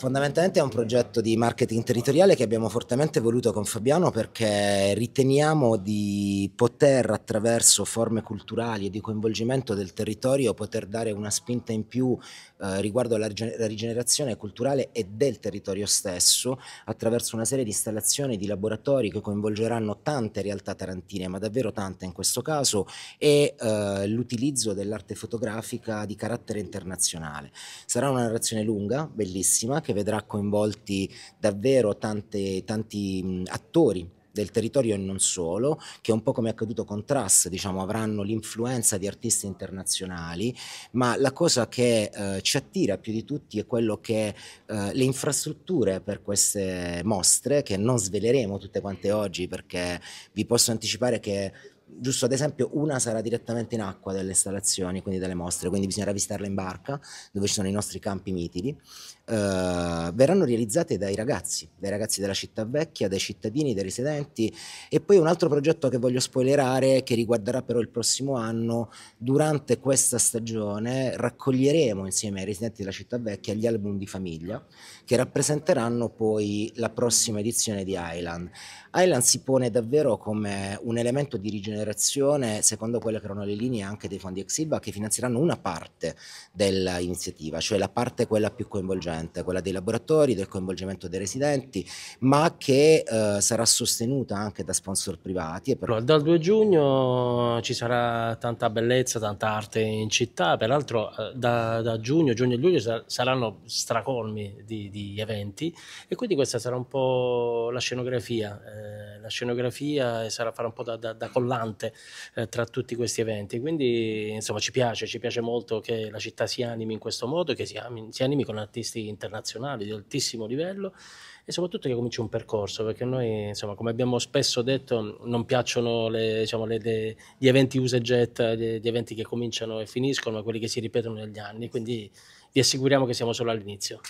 Fondamentalmente è un progetto di marketing territoriale che abbiamo fortemente voluto con Fabiano perché riteniamo di poter attraverso forme culturali e di coinvolgimento del territorio poter dare una spinta in più eh, riguardo alla rigenerazione culturale e del territorio stesso attraverso una serie di installazioni, di laboratori che coinvolgeranno tante realtà tarantine, ma davvero tante in questo caso, e eh, l'utilizzo dell'arte fotografica di carattere internazionale. Sarà una narrazione lunga, bellissima, che che vedrà coinvolti davvero tante, tanti attori del territorio e non solo, che un po' come è accaduto con Trass, diciamo, avranno l'influenza di artisti internazionali, ma la cosa che eh, ci attira più di tutti è quello che eh, le infrastrutture per queste mostre, che non sveleremo tutte quante oggi perché vi posso anticipare che giusto ad esempio una sarà direttamente in acqua delle installazioni, quindi delle mostre, quindi bisognerà visitarla in barca dove ci sono i nostri campi mitili. Uh, verranno realizzate dai ragazzi, dai ragazzi della città vecchia, dai cittadini, dai residenti e poi un altro progetto che voglio spoilerare che riguarderà però il prossimo anno, durante questa stagione raccoglieremo insieme ai residenti della città vecchia gli album di famiglia che rappresenteranno poi la prossima edizione di Island. Island si pone davvero come un elemento di rigenerazione generazione secondo quelle che erano le linee anche dei fondi Exilba che finanzieranno una parte dell'iniziativa, cioè la parte quella più coinvolgente, quella dei laboratori, del coinvolgimento dei residenti, ma che eh, sarà sostenuta anche da sponsor privati. E per... dal 2 giugno ci sarà tanta bellezza, tanta arte in città, peraltro eh, da, da giugno, giugno e luglio saranno stracolmi di, di, eventi e quindi questa sarà un po' la scenografia, eh, la scenografia sarà fare un po' da, da, da collante costante eh, tra tutti questi eventi. Quindi insomma ci piace, ci piace molto che la città si animi in questo modo, che si, ami, si animi con artisti internazionali di altissimo livello e soprattutto che cominci un percorso, perché noi, insomma, come abbiamo spesso detto, non piacciono le, diciamo, le, le, gli eventi use e get, gli, gli eventi che cominciano e finiscono, ma quelli che si ripetono negli anni, quindi vi assicuriamo che siamo solo all'inizio.